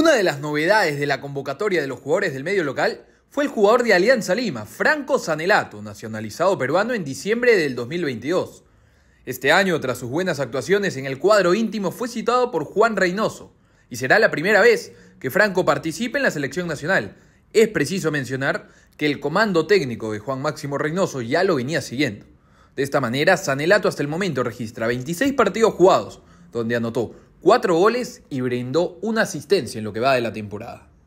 Una de las novedades de la convocatoria de los jugadores del medio local fue el jugador de Alianza Lima, Franco Sanelato, nacionalizado peruano en diciembre del 2022. Este año, tras sus buenas actuaciones en el cuadro íntimo, fue citado por Juan Reynoso, y será la primera vez que Franco participe en la selección nacional. Es preciso mencionar que el comando técnico de Juan Máximo Reynoso ya lo venía siguiendo. De esta manera, Sanelato hasta el momento registra 26 partidos jugados, donde anotó cuatro goles y brindó una asistencia en lo que va de la temporada.